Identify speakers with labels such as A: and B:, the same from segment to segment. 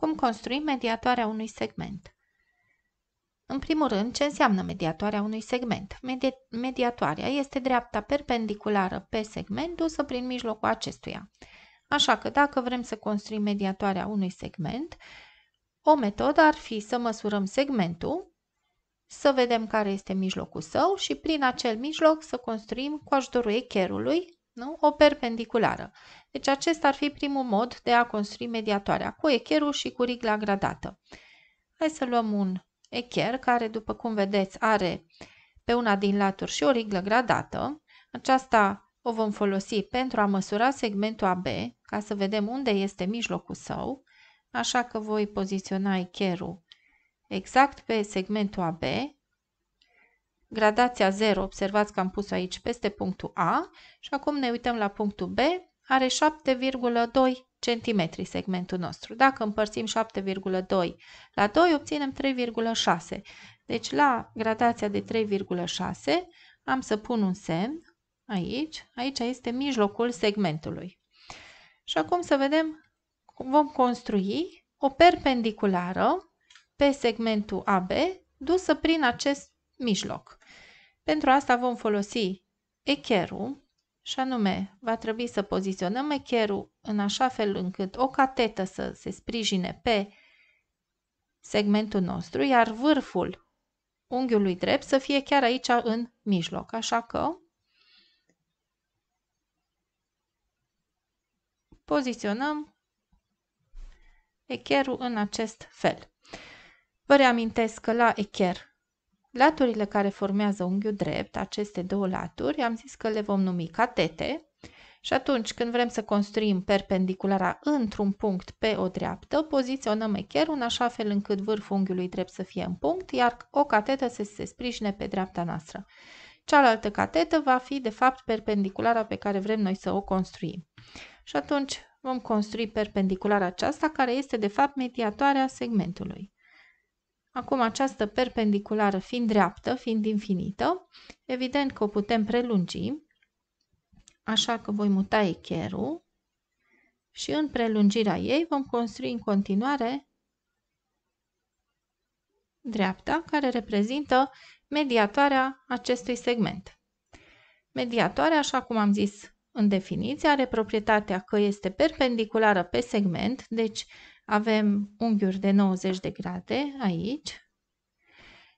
A: Cum construim mediatoarea unui segment? În primul rând, ce înseamnă mediatoarea unui segment? Medi mediatoarea este dreapta perpendiculară pe segment dusă prin mijlocul acestuia. Așa că dacă vrem să construim mediatoarea unui segment, o metodă ar fi să măsurăm segmentul, să vedem care este mijlocul său și prin acel mijloc să construim cu ajutorul echerului nu? o perpendiculară. Deci acesta ar fi primul mod de a construi mediatoarea, cu echerul și cu rigla gradată. Hai să luăm un echer care, după cum vedeți, are pe una din laturi și o riglă gradată. Aceasta o vom folosi pentru a măsura segmentul AB, ca să vedem unde este mijlocul său, așa că voi poziționa echerul exact pe segmentul AB gradația 0, observați că am pus aici peste punctul A și acum ne uităm la punctul B, are 7,2 cm segmentul nostru. Dacă împărțim 7,2 la 2, obținem 3,6. Deci la gradația de 3,6 am să pun un semn aici, aici este mijlocul segmentului. Și acum să vedem cum vom construi o perpendiculară pe segmentul AB dusă prin acest mijloc. Pentru asta vom folosi echerul și anume va trebui să poziționăm echerul în așa fel încât o catetă să se sprijine pe segmentul nostru, iar vârful unghiului drept să fie chiar aici în mijloc. Așa că poziționăm echerul în acest fel. Vă reamintesc că la echer Laturile care formează unghiul drept, aceste două laturi, am zis că le vom numi catete și atunci când vrem să construim perpendiculara într-un punct pe o dreaptă, poziționăm echerul în așa fel încât vârful unghiului drept să fie în punct, iar o catetă să se sprijine pe dreapta noastră. Cealaltă catetă va fi, de fapt, perpendiculara pe care vrem noi să o construim. Și atunci vom construi perpendiculara aceasta, care este, de fapt, mediatoarea segmentului. Acum această perpendiculară fiind dreaptă, fiind infinită, evident că o putem prelungi, așa că voi muta echerul și în prelungirea ei vom construi în continuare dreapta care reprezintă mediatoarea acestui segment. Mediatoarea, așa cum am zis în definiție, are proprietatea că este perpendiculară pe segment, deci avem unghiuri de 90 de grade aici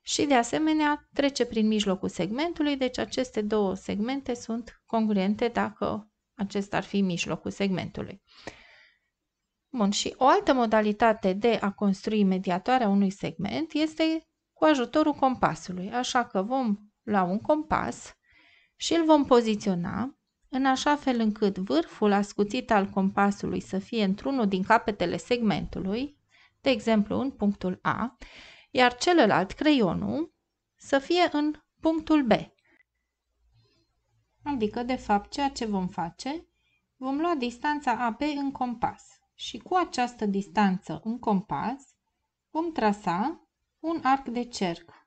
A: și de asemenea trece prin mijlocul segmentului, deci aceste două segmente sunt congruente dacă acesta ar fi mijlocul segmentului. Bun, și o altă modalitate de a construi mediatoarea unui segment este cu ajutorul compasului, așa că vom lua un compas și îl vom poziționa în așa fel încât vârful ascuțit al compasului să fie într-unul din capetele segmentului, de exemplu în punctul A, iar celălalt, creionul, să fie în punctul B. Adică, de fapt, ceea ce vom face, vom lua distanța AB în compas și cu această distanță în compas vom trasa un arc de cerc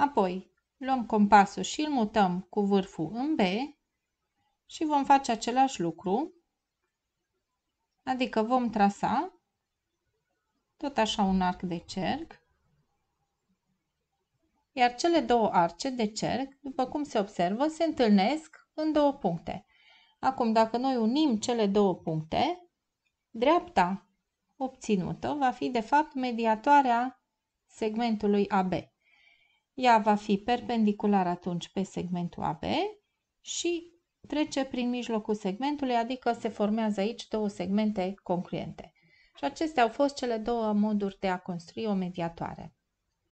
A: Apoi luăm compasul și îl mutăm cu vârful în B și vom face același lucru, adică vom trasa tot așa un arc de cerc, iar cele două arce de cerc, după cum se observă, se întâlnesc în două puncte. Acum, dacă noi unim cele două puncte, dreapta obținută va fi de fapt mediatoarea segmentului AB. Ea va fi perpendicular atunci pe segmentul AB și trece prin mijlocul segmentului, adică se formează aici două segmente concluente. Și acestea au fost cele două moduri de a construi o mediatoare.